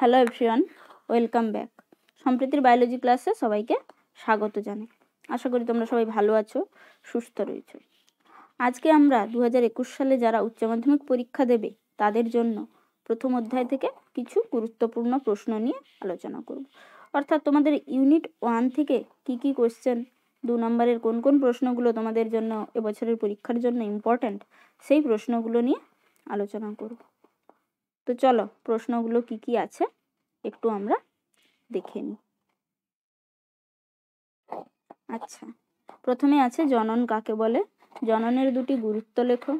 hello everyone welcome back সম্প্রীতির biology ক্লাসে সবাইকে স্বাগত জানাই আশা করি তোমরা সবাই ভালো আছো সুস্থ রয়েছ আজকে আমরা দু হাজার একুশ সালে যারা উচ্চ মাধ্যমিক পরীক্ষা দেবে তাদের জন্য প্রথম অধ্যায় থেকে কিছু গুরুত্বপূর্ণ প্রশ্ন নিয়ে আলোচনা করব অর্থাৎ তোমাদের ইউনিট ওয়ান থেকে কি কি কোশ্চেন দু নম্বরের কোন কোন প্রশ্নগুলো তোমাদের জন্য এবছরের পরীক্ষার জন্য ইম্পর্ট্যান্ট সেই প্রশ্নগুলো নিয়ে আলোচনা করবো তো চলো প্রশ্নগুলো কি কি আছে একটু আমরা দেখে নিই আচ্ছা প্রথমে আছে জনন কাকে বলে জননের দুটি গুরুত্ব লেখো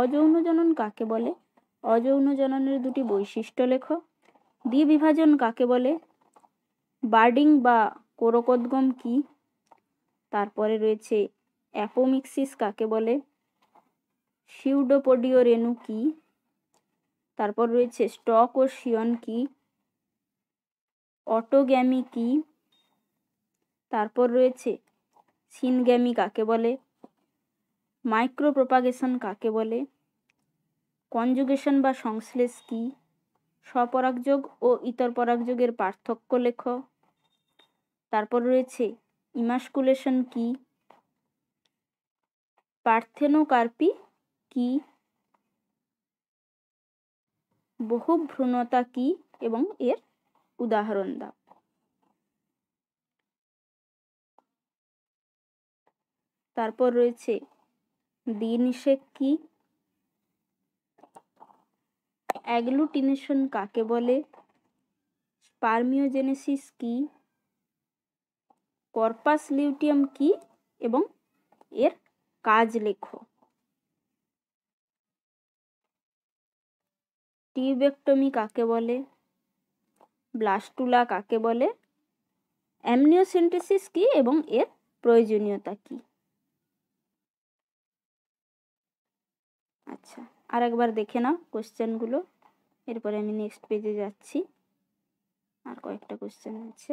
অযৌন জনন কাকে বলে অযৌন জননের দুটি বৈশিষ্ট্য লেখো দ্বিবিভাজন কাকে বলে বার্ডিং বা কোরকোদ্গম কি তারপরে রয়েছে অ্যাপোমিক্সিস কাকে বলে শিউডোপোডিও রেণু কী তারপর রয়েছে স্টক ও শিয়ন কি অটোগ্যামি কি তারপর রয়েছে সিনগ্যামি কাকে বলে মাইক্রো প্রপাগেশন কাকে বলে কনজুগেশন বা সংশ্লেষ কি স্বপরাগযোগ ও ইতর পরাগযোগের পার্থক্য লেখ তারপর রয়েছে ইমাসকুলেশন কি পার্থেনোকার্পি কি বহু ভ্রূণতা কি এবং এর উদাহরণ দাও তারপর রয়েছে শেখ কি অ্যাগ্লুটিনেশন কাকে বলে স্পার্মিওজেনেসিস কি কর্পাস লিউটিয়াম কি এবং এর কাজ লেখো টিউবেক্টমি কাকে বলে ব্লাস্টুলা কাকে বলে অ্যামনিওসেন্টেসিস কি এবং এর প্রয়োজনীয়তা কি আচ্ছা আর একবার দেখে নাও কোশ্চেনগুলো এরপরে আমি নেক্সট পেজে যাচ্ছি আর কয়েকটা কোশ্চেন আছে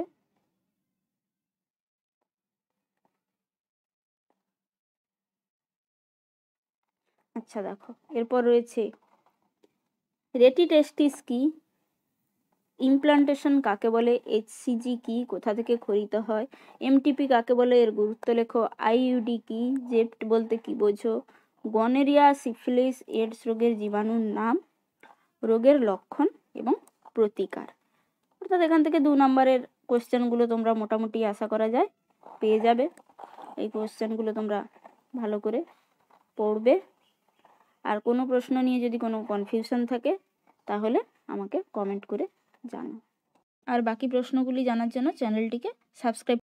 আচ্ছা দেখো এরপর রয়েছে রেটিটেস্টিস কি ইমপ্লান্টেশন কাকে বলে এইচসিজি কি কোথা থেকে খরিত হয় এমটিপি কাকে বলে এর গুরুত্ব লেখো আইইউডি কি জেপ্ট বলতে কি বোঝো গনেরিয়া সিফিলিস এডস রোগের জীবাণুর নাম রোগের লক্ষণ এবং প্রতিকার অর্থাৎ এখান থেকে দু নম্বরের কোশ্চেনগুলো তোমরা মোটামুটি আশা করা যায় পেয়ে যাবে এই কোয়েশ্চেনগুলো তোমরা ভালো করে পড়বে আর কোনো প্রশ্ন নিয়ে যদি কোনো কনফিউশন থাকে তাহলে আমাকে কমেন্ট করে জানাও আর বাকি প্রশ্নগুলি জানার জন্য চ্যানেলটিকে সাবস্ক্রাইব